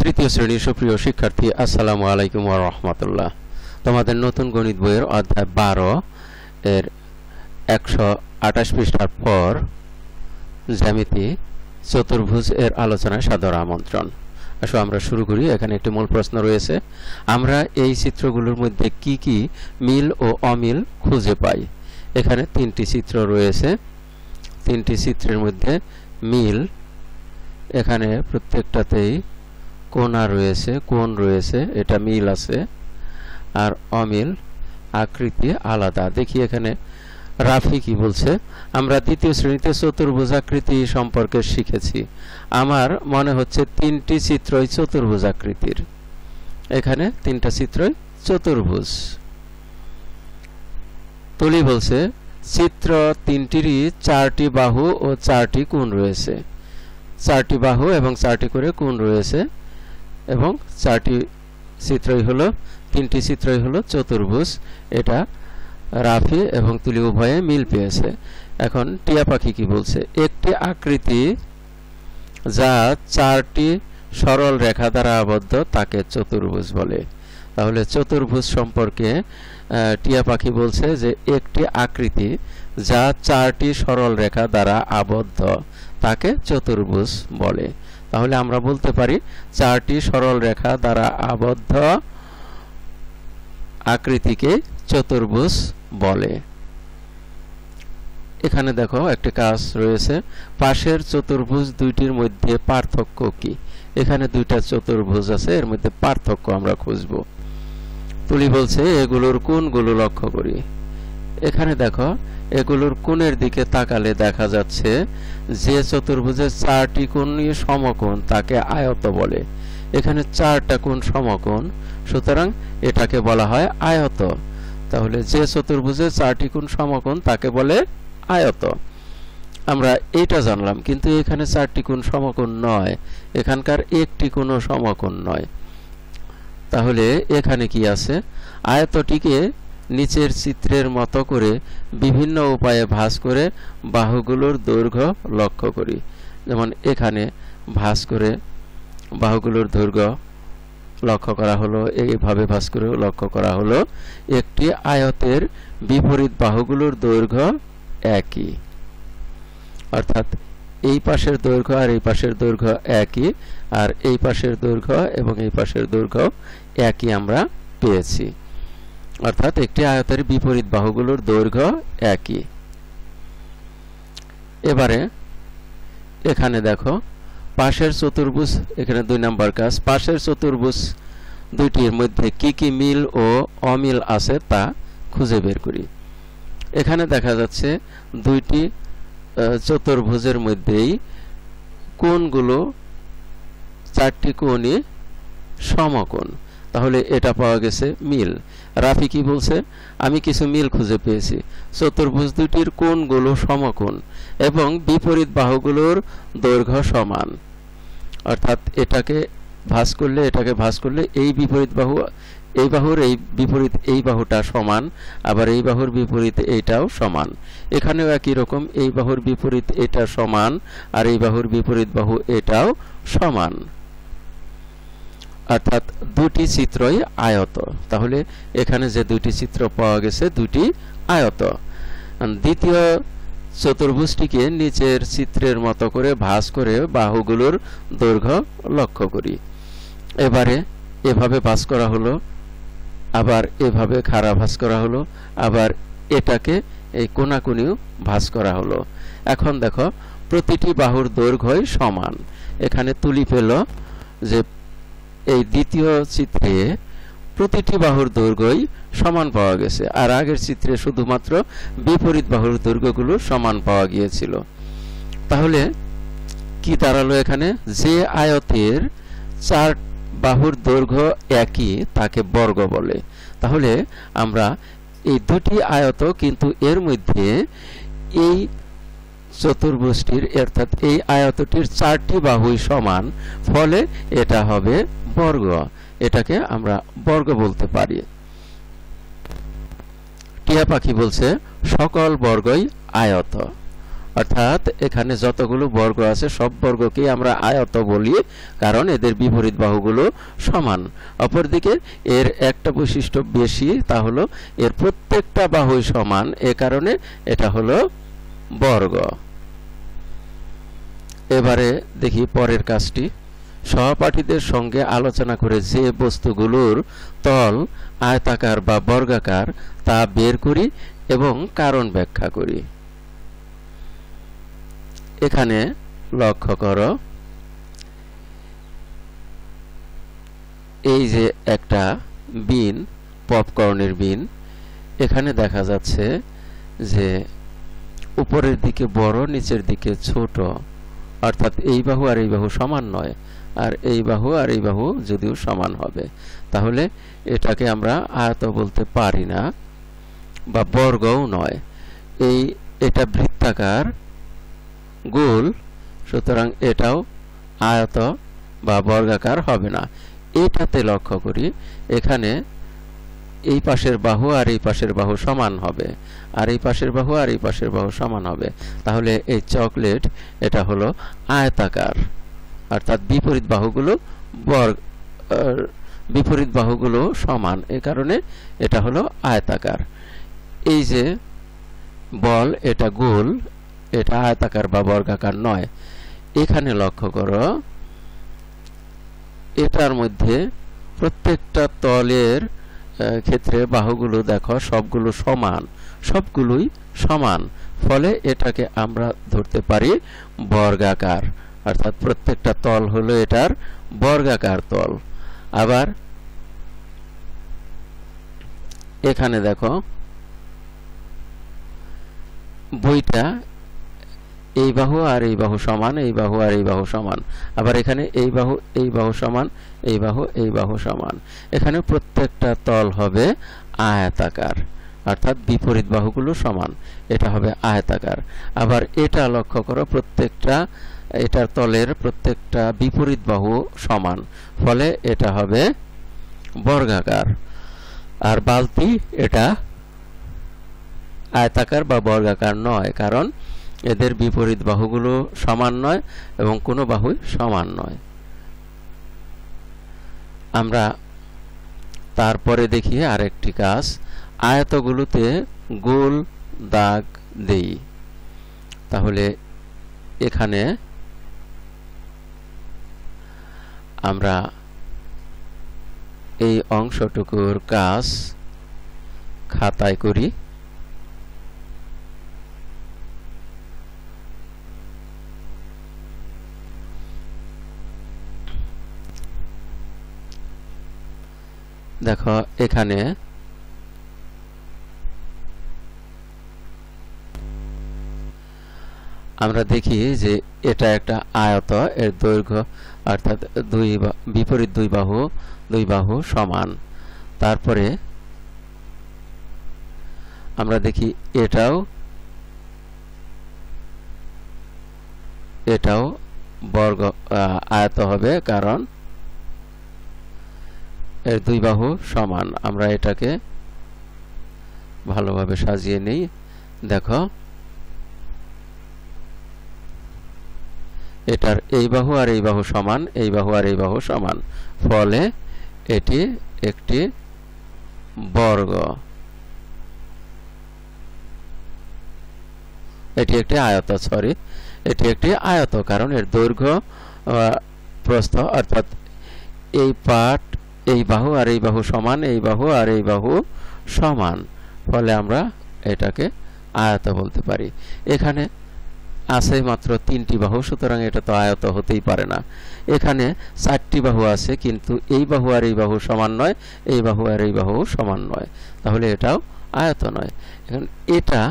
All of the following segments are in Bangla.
তৃতীয় শ্রেণীর সুপ্রিয় শিক্ষার্থী আসসালামু আলাইকুম রহমতুল্লাহ তোমাদের নতুন গণিত বইয়ের অধ্যায় বারো এর একশো আঠাশ পৃষ্ঠার পর জ্যামিতি চতুর্ভুজ এর আলোচনায় সাদর আমন্ত্রণ আসো আমরা শুরু করি এখানে একটি মূল প্রশ্ন রয়েছে আমরা এই চিত্রগুলোর মধ্যে কি কি মিল ও অমিল খুঁজে পাই এখানে তিনটি চিত্র রয়েছে তিনটি চিত্রের মধ্যে মিল এখানে প্রত্যেকটাতেই কোনা রয়েছে কোন রয়েছে এটা মিল আছে আর অমিল আকৃতি আলাদা দেখি এখানে রাফি কি বলছে আমরা দ্বিতীয় শ্রেণীতে চতুর্ভুজাকৃতি সম্পর্কে শিখেছি আমার মনে হচ্ছে তিনটি চিত্রই চতুর্ভুজাকৃতির এখানে তিনটা চিত্রই চতুর্ভুজ তুলি বলছে চিত্র তিনটিরই চারটি বাহু ও চারটি কোন রয়েছে চারটি বাহু এবং চারটি করে কোন রয়েছে এবং চারটি চিত্রই হলো তিনটি চিত্রই হলো চতুর্ভুজ এটা রাফি এবং তুলি উভয়ে মিল পেয়েছে এখন টিয়া পাখি কি বলছে একটি আকৃতি যা চারটি সরল রেখা দ্বারা আবদ্ধ তাকে চতুর্ভুজ বলে তাহলে চতুর্ভুজ সম্পর্কে টিয়া পাখি বলছে যে একটি আকৃতি যা চারটি সরল রেখা দ্বারা আবদ্ধ তাকে চতুর্ভুজ বলে তাহলে আমরা বলতে পারি চারটি সরল রেখা দ্বারা আবদ্ধ আকৃতিকে চতুর্ভুজ বলে এখানে দেখো একটি কাজ রয়েছে পাশের চতুর্ভুজ দুইটির মধ্যে পার্থক্য কি এখানে দুইটা চতুর্ভুজ আছে এর মধ্যে পার্থক্য আমরা খুঁজব তুলি বলছে এগুলোর কোনগুলো লক্ষ্য করি এখানে দেখো এগুলোর কোণের দিকে তাকালে দেখা যাচ্ছে যে চতুর্ভুজের চারটি কোণ নিয়ে সমকোণ তাকে আয়ত বলে এখানে চারটা কোণ সমকোণ সুতরাং এটাকে বলা হয় আয়ত তাহলে যে চতুর্ভুজে চারটি কোণ সমকোণ তাকে বলে আয়ত আমরা এটা জানলাম কিন্তু এখানে চারটি কোণ সমকোণ নয় এখানকার একটি কোণও সমকোণ নয় তাহলে এখানে কি আছে আয়তটিকে নিচের চিত্রের মতো করে বিভিন্ন উপায়ে ভাস করে বাহুগুলোর দৈর্ঘ্য লক্ষ্য করি যেমন এখানে ভাস করে বাহুগুলোর দৈর্ঘ্য লক্ষ্য করা হলো এইভাবে ভাস করে লক্ষ্য করা হলো একটি আয়তের বিপরীত বাহুগুলোর দৈর্ঘ্য একই অর্থাৎ এই পাশের দৈর্ঘ্য আর এই পাশের দৈর্ঘ্য একই আর এই পাশের দৈর্ঘ্য এবং এই পাশের দৈর্ঘ্য একই আমরা পেয়েছি অর্থাৎ একটি আয়তের বিপরীত বাহুগুলোর দৈর্ঘ্য একই এবারে এখানে দেখো পাশের চতুর্ভুজ এখানে দুই নম্বর কাজ পাশের চতুর্ভুজ দুইটির মধ্যে কি কি মিল ও অমিল আছে তা খুঁজে বের করি এখানে দেখা যাচ্ছে দুইটি চতুর্ভুজের মধ্যেই কোনগুলো চারটি কোণই সমকোণ তাহলে এটা পাওয়া গেছে মিল রাফি কি বলছে আমি কিছু মিল খুঁজে পেয়েছি চতুর্ভুজ দুটির কোনগুলো সমকোণ এবং বিপরীত বাহুগুলোর দৈর্ঘ্য সমান অর্থাৎ এটাকে ভাস করলে এটাকে ভাস করলে এই বিপরীত বাহু এই বাহুর এই বিপরীত এই বাহুটা সমান আবার এই বাহুর বিপরীত এইটাও সমান এখানেও একই রকম এই বাহুর বিপরীত এটা সমান আর এই বাহুর বিপরীত বাহু এটাও সমান অর্থাৎ দুটি চিত্রই আয়ত তাহলে এখানে যে দুটি চিত্র পাওয়া গেছে দুটি আয়ত দ্বিতীয় চতুর্ভুষ্টিকে নিচের চিত্রের মতো করে ভাঁজ করে বাহুগুলোর দৈর্ঘ্য লক্ষ্য করি এবারে এভাবে ভাঁজ করা হলো আবার এভাবে খাড়া ভাঁজ করা হলো আবার এটাকে এই কোনাকুনিও ভাঁজ করা হলো এখন দেখো প্রতিটি বাহুর দৈর্ঘ্যই সমান এখানে তুলি পেল যে এই দ্বিতীয় চিত্রে প্রতিটি বাহুর দৈর্ঘ্যই সমান পাওয়া গেছে আর আগের চিত্রে শুধুমাত্র বিপরীত বাহুর দৈর্ঘ্যগুলো সমান পাওয়া গিয়েছিল তাহলে কি দাঁড়ালো এখানে যে আয়তের চার বাহুর দৈর্ঘ্য একই তাকে বর্গ বলে তাহলে আমরা এই দুটি আয়ত কিন্তু এর মধ্যে এই চতুর্ভুষ্টির অর্থাৎ এই আয়তটির চারটি বাহুই সমান ফলে এটা হবে বর্গ এটাকে আমরা বর্গ বলতে পারি টিয়া পাখি বলছে সকল বর্গই আয়ত অর্থাৎ এখানে যতগুলো বর্গ আছে সব বর্গকেই আমরা আয়ত বলি কারণ এদের বিপরীত বাহুগুলো সমান অপরদিকে এর একটা বৈশিষ্ট্য বেশি তা হলো এর প্রত্যেকটা বাহুই সমান এ কারণে এটা হলো বর্গ এবারে দেখি পরের কাজটি সহপাঠীদের সঙ্গে আলোচনা করে যে বস্তুগুলোর তল আয়তাকার বা বর্গাকার তা বের করি এবং কারণ ব্যাখ্যা করি এখানে লক্ষ্য করো এই যে একটা বিন পপকর্নের বিন এখানে দেখা যাচ্ছে যে উপরের দিকে বড় নিচের দিকে ছোট অর্থাৎ এই বাহু আর এই বাহু সমান নয় আর এই বাহু আর এই বাহু যদিও সমান হবে তাহলে এটাকে আমরা আয়ত বলতে পারি না বা বর্গও নয় এই এটা বৃত্তাকার গোল সুতরাং এটাও আয়ত বা বর্গাকার হবে না এটাতে লক্ষ্য করি এখানে এই পাশের বাহু আর এই পাশের বাহু সমান হবে আর এই পাশের বাহু আর এই পাশের বাহু সমান হবে তাহলে এই চকলেট এটা হলো আয়তাকার অর্থাৎ বিপরীত বাহুগুলো বর্গ বিপরীত বাহুগুলো সমান এ কারণে এটা হলো আয়তাকার এই যে বল এটা গোল এটা আয়তাকার বা বর্গাকার নয় এখানে লক্ষ্য করো এটার মধ্যে প্রত্যেকটা তলের ক্ষেত্রে বাহুগুলো দেখো সবগুলো সমান সবগুলোই সমান ফলে এটাকে আমরা ধরতে পারি বর্গাকার অর্থাৎ প্রত্যেকটা তল হলো এটার বর্গাকার তল আবার এখানে দেখো বইটা এই বাহু আর এই বাহু সমান এই বাহু আর এই বাহু সমান আবার এখানে এই বাহু এই বাহু সমান এই বাহু এই বাহু সমান এখানে প্রত্যেকটা তল হবে আয়তাকার অর্থাৎ বিপরীত বাহুগুলো সমান এটা হবে আয়তাকার আবার এটা লক্ষ্য করো প্রত্যেকটা এটার তলের প্রত্যেকটা বিপরীত বাহু সমান ফলে এটা হবে বর্গাকার আর বালতি এটা আয়তাকার বা বর্গাকার নয় কারণ এদের বিপরীত বাহুগুলো সমান নয় এবং কোনো বাহুই সমান নয় আমরা তারপরে দেখি আরেকটি কাজ আয়তগুলোতে গোল দাগ দেই তাহলে এখানে আমরা এই অংশটুকুর কাজ খাতায় করি দেখো এখানে আমরা দেখি যে এটা একটা আয়ত এর দৈর্ঘ্য অর্থাৎ দুই বিপরীত দুই বাহু দুই বাহু সমান তারপরে আমরা দেখি এটাও এটাও বর্গ আয়ত হবে কারণ এর দুই বাহু সমান আমরা এটাকে ভালোভাবে সাজিয়ে নিই দেখো এটার এই বাহু আর এই বাহু সমান এই বাহু আর এই বাহু সমান ফলে এটি একটি বর্গ এটি একটি আয়ত সরি এটি একটি আয়ত কারণ এর দৈর্ঘ্য প্রস্থ অর্থাৎ এই পাট এই বাহু আর এই বাহু সমান এই বাহু আর এই বাহু সমান ফলে আমরা এটাকে আয়ত বলতে পারি এখানে আছে মাত্র তিনটি বাহু সুতরাং এটা তো আয়ত হতেই পারে না এখানে চারটি বাহু আছে কিন্তু এই বাহু আর এই বাহু সমান নয় এই বাহু আর এই বাহু সমান নয় তাহলে এটাও আয়ত নয় এখন এটা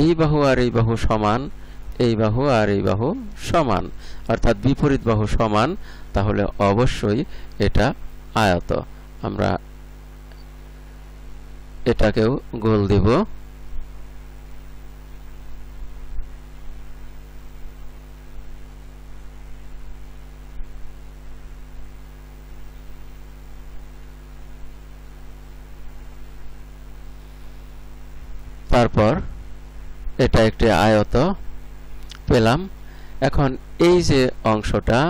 এই বাহু আর এই বাহু সমান এই বাহু আর এই বাহু সমান অর্থাৎ বিপরীত বাহু সমান তাহলে অবশ্যই এটা আয়ত আমরা এটাকেও গোল দিব তারপর এটা একটি আয়ত পেলাম এখন এই যে অংশটা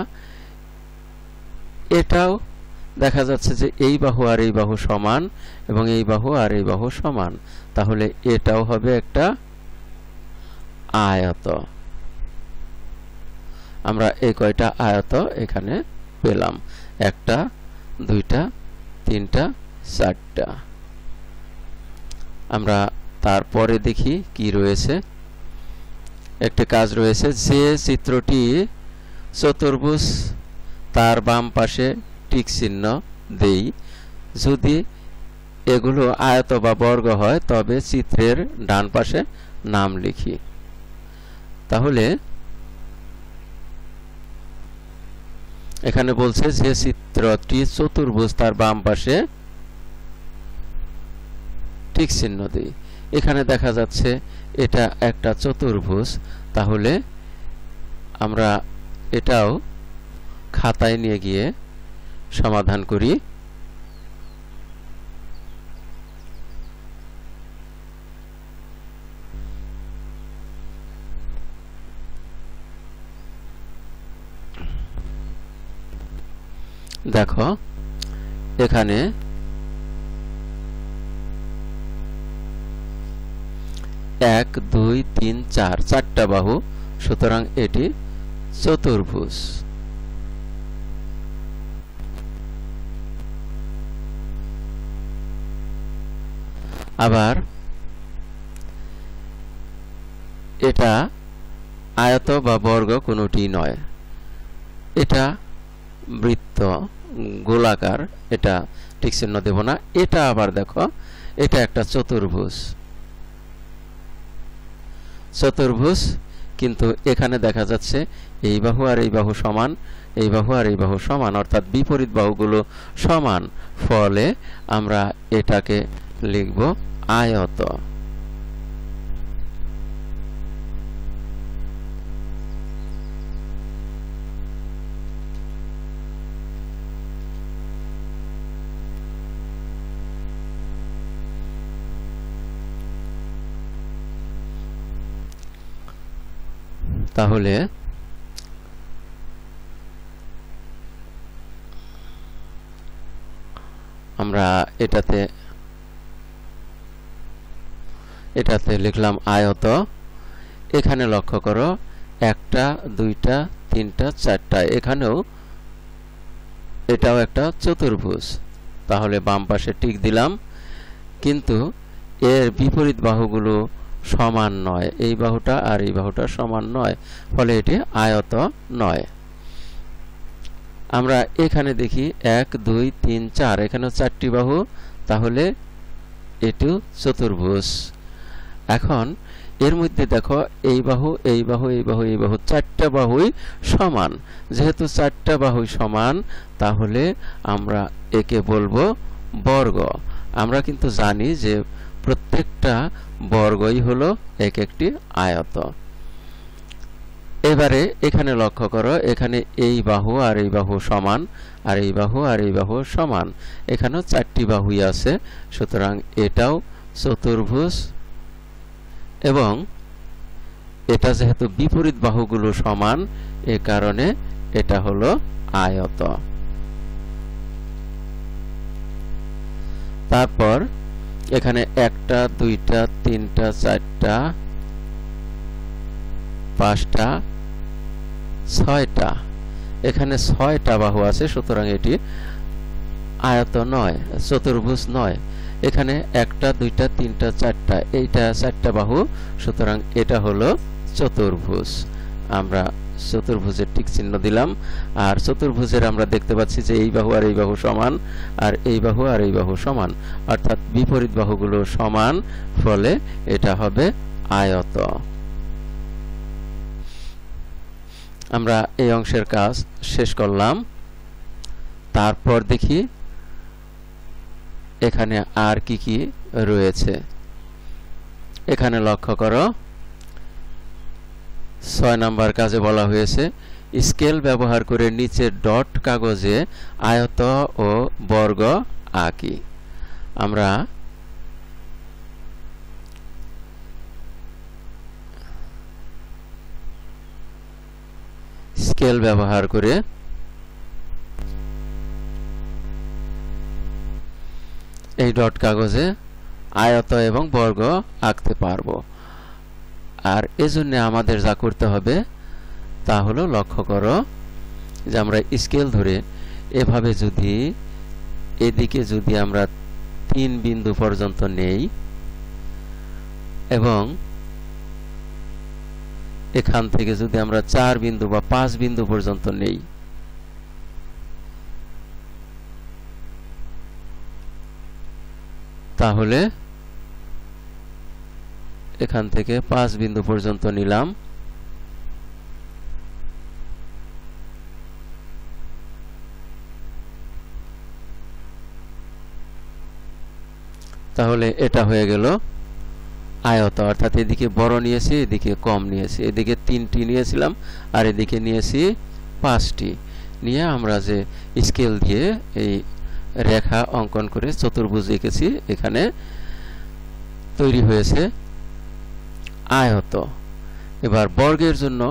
এটাও দেখা যাচ্ছে যে এই বাহু আর এই বাহু সমান এবং এই বাহু আর এই বাহু সমান তাহলে এটাও হবে একটা আয়ত আমরা এই কয়টা আয়ত এখানে পেলাম একটা দুইটা তিনটা চারটা আমরা তারপরে দেখি কি রয়েছে একটি কাজ রয়েছে যে চিত্রটি চতুর্ভুজ তার বাম পাশে টিক চিহ্ন দেই যদি এগুলো আয়ত বা বর্গ হয় তবে চিত্রের ডান পাশে নাম লিখি তাহলে এখানে বলছে যে চিত্রটি চতুর্ভুজ তার বাম পাশে ঠিক চিহ্ন দিই এখানে দেখা যাচ্ছে এটা একটা চতুর্ভুজ তাহলে আমরা এটাও খাতায় নিয়ে গিয়ে সমাধান করি দেখো এখানে এক দুই তিন চার চারটা বাহু সুতরাং এটি চতুর্ভুজ আবার এটা আয়ত বা বর্গ কোনোটি নয় এটা বৃত্ত গোলাকার এটা ঠিক চিহ্ন দেব না এটা আবার দেখো এটা একটা চতুর্ভুজ চতুর্ভুজ কিন্তু এখানে দেখা যাচ্ছে এই বাহু আর এই বাহু সমান এই বাহু আর এই বাহু সমান অর্থাৎ বিপরীত বাহুগুলো সমান ফলে আমরা এটাকে লিখব আয়ত তাহলে আমরা এটাতে এটাতে লিখলাম আয়ত এখানে লক্ষ্য করো একটা দুইটা তিনটা চারটা এখানেও এটাও একটা চতুর্ভুজ তাহলে বাম পাশে টিক দিলাম কিন্তু এর বিপরীত বাহুগুলো সমান নয় এই বাহুটা আর এই বাহুটা সমান নয় ফলে এটি আয়ত নয় আমরা এখানে দেখি এক দুই তিন চার এখানে চারটি বাহু তাহলে এটু চতুর্ভুজ এখন এর মধ্যে দেখো এই বাহু এই বাহু এই বাহু এই বাহু চারটা বাহুই সমান যেহেতু চারটা বাহুই সমান তাহলে আমরা একে বলবো বর্গ আমরা কিন্তু জানি যে প্রত্যেকটা বর্গই হলো এক একটি আয়ত এবারে এখানে লক্ষ্য করো এখানে এই বাহু আর এই বাহু সমান আর এই বাহু আর এই বাহু সমান এখানেও চারটি বাহুই আছে সুতরাং এটাও চতুর্ভুজ এবং এটা যেহেতু বিপরীত বাহুগুলো সমান এ কারণে এটা হলো আয়ত তারপর এখানে একটা দুইটা তিনটা চারটা পাঁচটা ছয়টা এখানে ছয়টা বাহু আছে সুতরাং এটি আয়ত নয় চতুর্ভুজ নয় এখানে একটা দুইটা তিনটা চারটা এইটা চারটা বাহু সুতরাং এটা হলো চতুর্ভুজ আমরা চতুর্ভুজের ঠিক চিহ্ন দিলাম আর চতুর্ভুজের আমরা দেখতে পাচ্ছি যে এই বাহু আর এই বাহু সমান আর এই বাহু আর এই বাহু সমান অর্থাৎ বিপরীত বাহুগুলো সমান ফলে এটা হবে আয়ত আমরা এই অংশের কাজ শেষ করলাম তারপর দেখি এখানে আর কি কি রয়েছে এখানে লক্ষ্য করো ছয় নাম্বার কাজে বলা হয়েছে স্কেল ব্যবহার করে নিচে ডট কাগজে আয়ত ও বর্গ আঁকি আমরা স্কেল ব্যবহার করে এই ডট কাগজে আয়ত এবং বর্গ আঁকতে পারবো আর এজন্য আমাদের যা করতে হবে তা হলো লক্ষ্য করো যে আমরা স্কেল ধরে এভাবে যদি এদিকে যদি আমরা তিন বিন্দু পর্যন্ত নেই এবং এখান থেকে যদি আমরা চার বিন্দু বা পাঁচ বিন্দু পর্যন্ত নেই তাহলে এখান থেকে পাঁচ বিন্দু পর্যন্ত নিলাম তাহলে এটা হয়ে গেল আয়ত অর্থাৎ এদিকে বড় নিয়েছি এদিকে কম নিয়েছি এদিকে তিনটি নিয়েছিলাম আর এদিকে নিয়েছি পাঁচটি নিয়ে আমরা যে স্কেল দিয়ে এই রেখা অঙ্কন করে চতুর্ভুজ এঁকেছি এখানে তৈরি হয়েছে আয়ত এবার বর্গের জন্য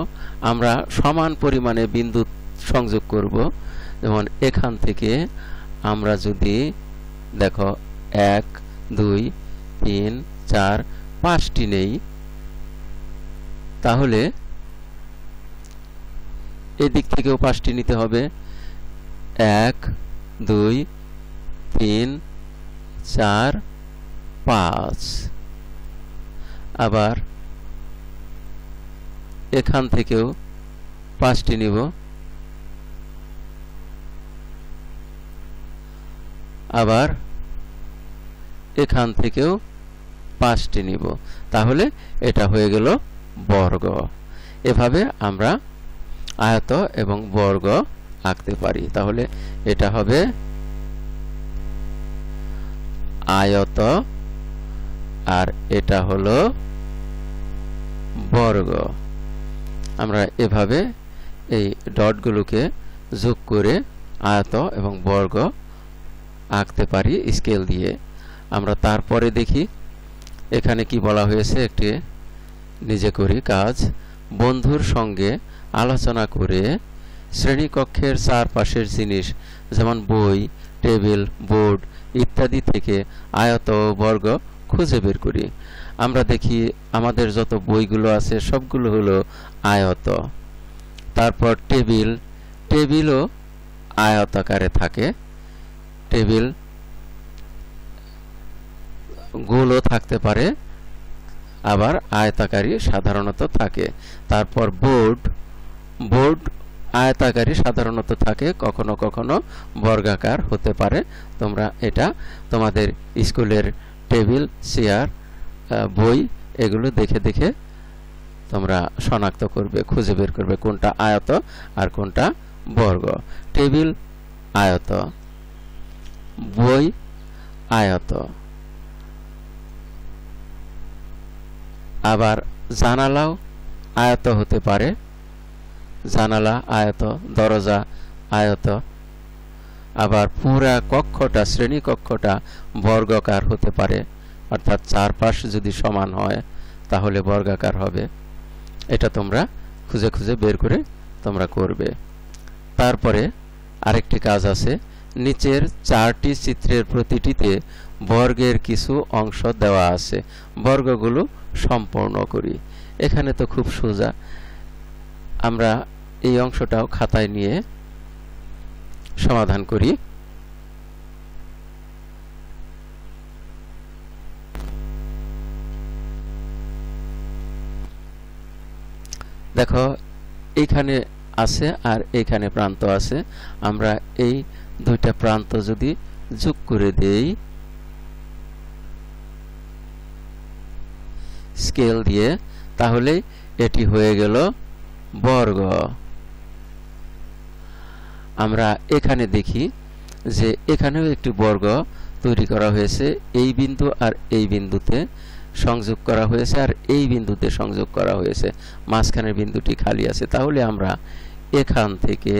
আমরা সমান পরিমাণে বিন্দু সংযোগ করব যেমন এখান থেকে আমরা যদি দেখো এক দুই তিন চার পাঁচটি নেই তাহলে এদিক থেকেও পাঁচটি নিতে হবে এক দুই তিন চার পাঁচ আবার এখান থেকেও পাঁচটি নিব আবার এখান থেকেও পাঁচটি নিব তাহলে এটা হয়ে গেল বর্গ এভাবে আমরা আয়ত এবং বর্গ আঁকতে পারি তাহলে এটা হবে আয়ত আর এটা হলো বর্গ আমরা এভাবে এই ডটগুলোকে যোগ করে আয়ত এবং বর্গ আঁকতে পারি স্কেল দিয়ে আমরা তারপরে দেখি এখানে কি বলা হয়েছে একটি নিজে করি কাজ বন্ধুর সঙ্গে আলোচনা করে শ্রেণীকক্ষের চারপাশের জিনিস যেমন বই টেবিল বোর্ড ইত্যাদি থেকে আয়ত বর্গ খুঁজে বের করি আমরা দেখি আমাদের যত বইগুলো আছে সবগুলো হলো আয়ত তারপর টেবিল টেবিলও আয়তাকারে থাকে টেবিল গোলও থাকতে পারে আবার আয়তাকারই সাধারণত থাকে তারপর বোর্ড বোর্ড আয়তাকারী সাধারণত থাকে কখনো কখনো বর্গাকার হতে পারে তোমরা এটা তোমাদের স্কুলের টেবিল চেয়ার বই এগুলো দেখে দেখে তোমরা শনাক্ত করবে খুঁজে বের করবে কোনটা আয়ত আর কোনটা বর্গ টেবিল আয়ত বই আয়ত আবার জানালাও আয়ত হতে পারে জানালা আয়ত দরজা আয়ত আবার পুরা কক্ষটা শ্রেণী কক্ষটা বর্গকার হতে পারে অর্থাৎ চারপাশ যদি সমান হয় তাহলে বর্গাকার হবে এটা তোমরা খুঁজে খুঁজে বের করে তোমরা করবে তারপরে আরেকটি কাজ আছে নিচের চারটি চিত্রের প্রতিটিতে বর্গের কিছু অংশ দেওয়া আছে বর্গগুলো সম্পূর্ণ করি এখানে তো খুব সোজা আমরা এই অংশটাও খাতায় নিয়ে সমাধান করি দেখো এইখানে আছে আর এইখানে প্রান্ত আছে আমরা এই দুইটা প্রান্ত যদি যোগ করে দেই স্কেল দিয়ে তাহলে এটি হয়ে গেল বর্গ আমরা এখানে দেখি যে এখানেও একটি বর্গ তৈরি করা হয়েছে এই বিন্দু আর এই বিন্দুতে সংযোগ করা হয়েছে আর এই বিন্দুতে সংযোগ করা হয়েছে মাঝখানের বিন্দুটি খালি আছে তাহলে আমরা এখান থেকে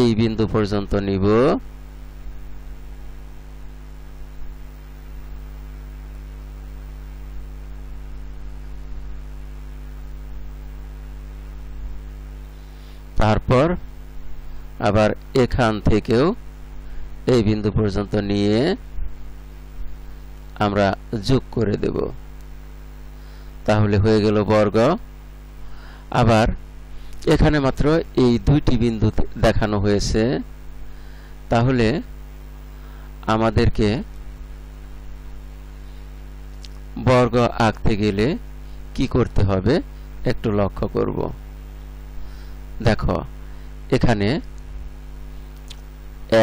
এই বিন্দু পর্যন্ত নিব তারপর আবার এখান থেকেও এই বিন্দু পর্যন্ত নিয়ে আমরা যোগ করে দেব তাহলে হয়ে গেল বর্গ আবার এখানে মাত্র এই দুইটি বিন্দু দেখানো হয়েছে তাহলে আমাদেরকে বর্গ আঁকতে গেলে কি করতে হবে একটু লক্ষ্য করব দেখো এখানে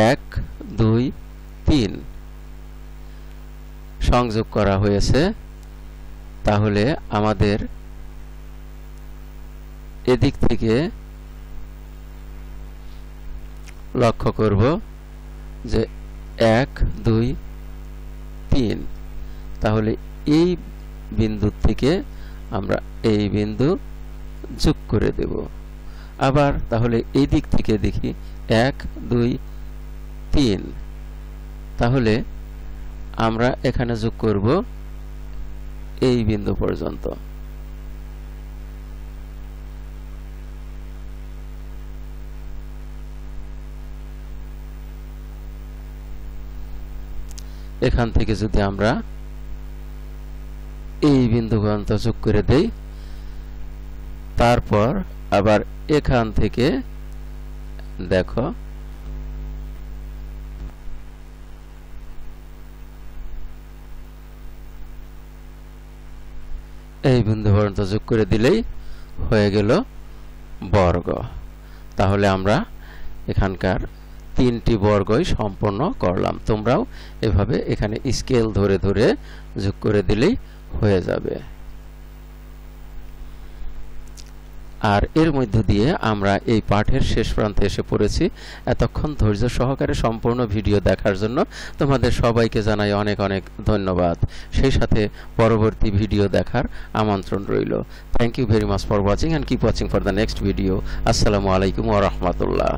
এক দুই তিন সংযোগ করা হয়েছে তাহলে আমাদের এদিক থেকে লক্ষ্য করব যে এক দুই তিন তাহলে এই বিন্দু থেকে আমরা এই বিন্দু যোগ করে দেব আবার তাহলে এই দিক থেকে দেখি এক দুই তিন তাহলে আমরা এখানে যোগ করব এই বিন্দু পর্যন্ত এখান থেকে যদি আমরা এই বিন্দু পর্যন্ত যোগ করে দেই তারপর আবার এখান থেকে দেখো এই বিন্দু পর্যন্ত যোগ করে দিলেই হয়ে গেল বর্গ তাহলে আমরা এখানকার তিনটি বর্গই সম্পন্ন করলাম তোমরাও এভাবে এখানে স্কেল ধরে ধরে যোগ করে দিলেই হয়ে যাবে আর এর মধ্য দিয়ে আমরা এই পাঠের শেষ প্রান্তে এসে পড়েছি এতক্ষণ ধৈর্য সহকারে সম্পূর্ণ ভিডিও দেখার জন্য তোমাদের সবাইকে জানাই অনেক অনেক ধন্যবাদ সেই সাথে পরবর্তী ভিডিও দেখার আমন্ত্রণ রইল thank you very much for watching and keep watching for the next video আসসালামু আলাইকুম ওরহমতুল্লাহ